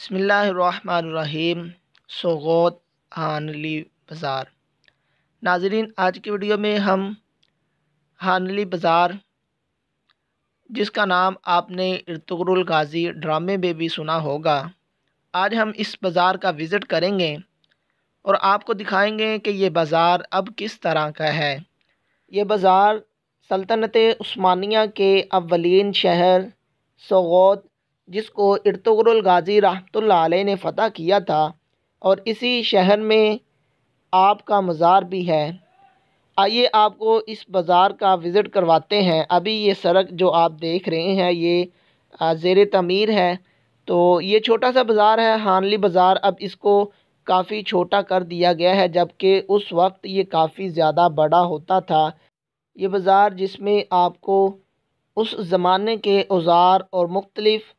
बसमीम सोगोत हानली बाज़ार नाजरीन आज की वीडियो में हम हानली बाज़ार जिसका नाम आपने इर्तगरुल गाज़ी ड्रामे में भी सुना होगा आज हम इस बाज़ार का विज़िट करेंगे और आपको दिखाएंगे कि ये बाज़ार अब किस तरह का है ये बाज़ार सल्तनत स्मानिया के अवलिन शहर सोगोत जिसको इरतगरुल गाज़ी रहमतुल्लाह अलैह ने फ़तह किया था और इसी शहर में आपका मज़ार भी है आइए आपको इस बाज़ार का विज़िट करवाते हैं अभी ये सड़क जो आप देख रहे हैं ये ज़ेर तमीर है तो ये छोटा सा बाज़ार है हानली बाज़ार अब इसको काफ़ी छोटा कर दिया गया है जबकि उस वक्त ये काफ़ी ज़्यादा बड़ा होता था ये बाज़ार जिसमें आपको उस ज़माने के औज़ार और मुख्तलिफ़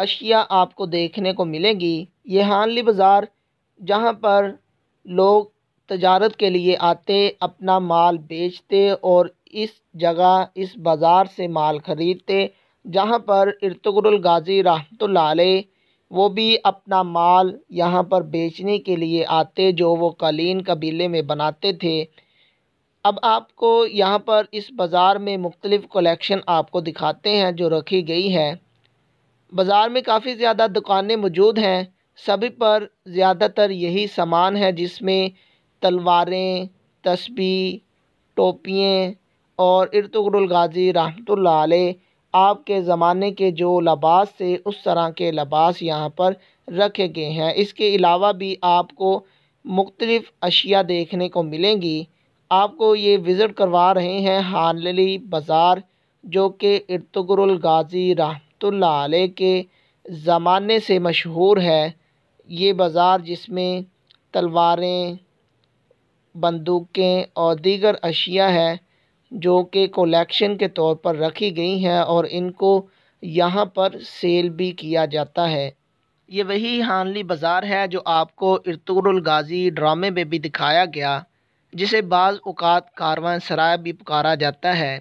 अशिया आपको देखने को मिलेंगी ये हानली बाज़ार जहाँ पर लोग तजारत के लिए आते अपना माल बेचते और इस जगह इस बाज़ार से माल ख़रीदते जहाँ पर इरतगरुल गाज़ी रहमत वो भी अपना माल यहाँ पर बेचने के लिए आते जो वो कलीन कबीले में बनाते थे अब आपको यहाँ पर इस बाज़ार में मुख्तलिफ़ कलेक्शन आपको दिखाते हैं जो रखी गई है बाज़ार में काफ़ी ज़्यादा दुकानें मौजूद हैं सभी पर ज़्यादातर यही सामान है जिसमें तलवारें तस्बी टोपियाँ और इरतगरुल गाज़ी रहमतुल्लाह आपके ज़माने के जो लबास थे उस तरह के लबास यहाँ पर रखे गए हैं इसके अलावा भी आपको मुख्तलफ़ अशिया देखने को मिलेंगी आपको ये विज़िट करवा रहे हैं हानली बाज़ार जो कि इरतगरुल गाज़ी रहा तो के ज़माने से मशहूर है ये बाज़ार जिसमें तलवारें बंदूकें और दीगर अशिया है जो कि कोलेक्शन के तौर पर रखी गई हैं और इनको यहाँ पर सेल भी किया जाता है ये वही हानली बाज़ार है जो आपको इरतुगरुल गाज़ी ड्रामे में भी दिखाया गया जिसे बाज़ अवत कारवां सराय भी पुकारा जाता है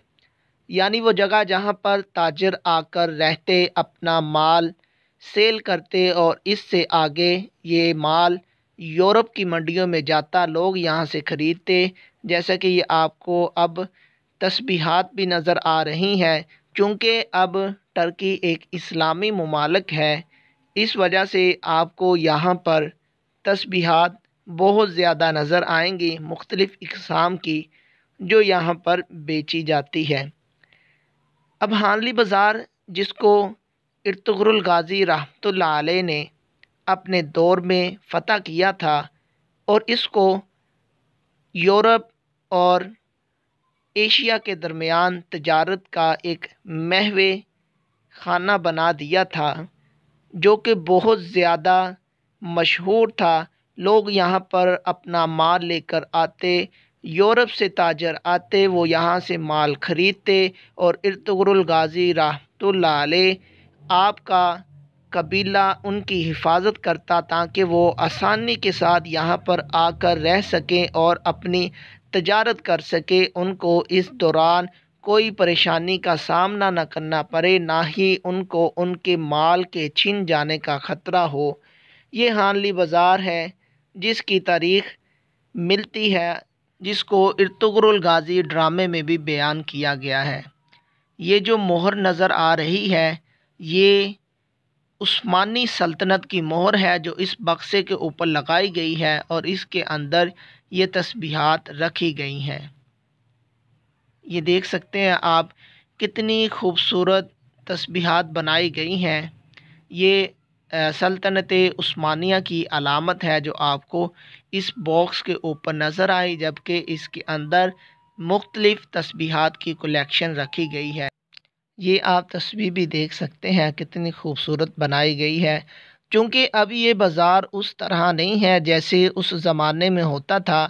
यानी वो जगह जहाँ पर ताजर आकर रहते अपना माल सेल करते और इससे आगे ये माल यूरोप की मंडियों में जाता लोग यहाँ से ख़रीदते जैसा कि ये आपको अब तस्बीहात भी नज़र आ रही हैं चूँकि अब टर्की एक इस्लामी ममालक है इस वजह से आपको यहाँ पर तस्बीहात बहुत ज़्यादा नज़र आएंगी मुख्तलिफ़ इकसाम की जो यहाँ पर बेची जाती है अब हानली बाज़ार जिसको इर्तगरुल गाज़ी रहमतुल्लाह अलैह ने अपने दौर में फ़तह किया था और इसको यूरोप और एशिया के दरमियान तजारत का एक महवे खाना बना दिया था जो कि बहुत ज़्यादा मशहूर था लोग यहाँ पर अपना माल लेकर आते यूरोप से ताजर आते वो यहाँ से माल ख़रीदते और इर्तगरुल गाज़ी रहमतुल्लाह आपका कबीला उनकी हिफाजत करता ताकि वो आसानी के साथ यहाँ पर आकर रह सकें और अपनी तजारत कर सके उनको इस दौरान कोई परेशानी का सामना न करना पड़े ना ही उनको उनके माल के छिन जाने का ख़तरा हो ये हानली बाज़ार है जिसकी तारीख मिलती है जिसको इर्तुगरुल गाज़ी ड्रामे में भी बयान किया गया है ये जो मोहर नज़र आ रही है ये उस्मानी सल्तनत की मोहर है जो इस बक्से के ऊपर लगाई गई है और इसके अंदर ये तस्बीहात रखी गई हैं ये देख सकते हैं आप कितनी खूबसूरत तस्बीहात बनाई गई हैं ये सल्तनत उस्मानिया की अलामत है जो आपको इस बॉक्स के ऊपर नज़र आई जबकि इसके अंदर मुख्तलफ तस्बीहात की कलेक्शन रखी गई है ये आप तस्वीर भी देख सकते हैं कितनी खूबसूरत बनाई गई है क्योंकि अब ये बाज़ार उस तरह नहीं है जैसे उस ज़माने में होता था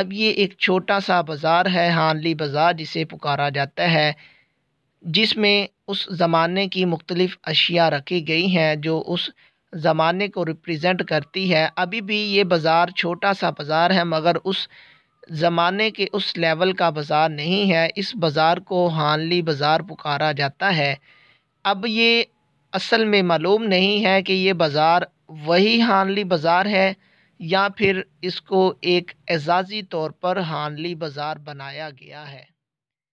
अब ये एक छोटा सा बाज़ार है हानली बाज़ार जिसे पुकारा जाता है जिसमें उस ज़माने की मुख्तलिफ़ अशिया रखी गई हैं जो उस ज़माने को रिप्रेजेंट करती है अभी भी ये बाज़ार छोटा सा बाज़ार है मगर उस ज़माने के उस लेवल का बाज़ार नहीं है इस बाज़ार को हानली बाज़ार पुकारा जाता है अब ये असल में मालूम नहीं है कि ये बाज़ार वही हानली बाज़ार है या फिर इसको एक एजाज़ी तौर पर हानली बाज़ार बनाया गया है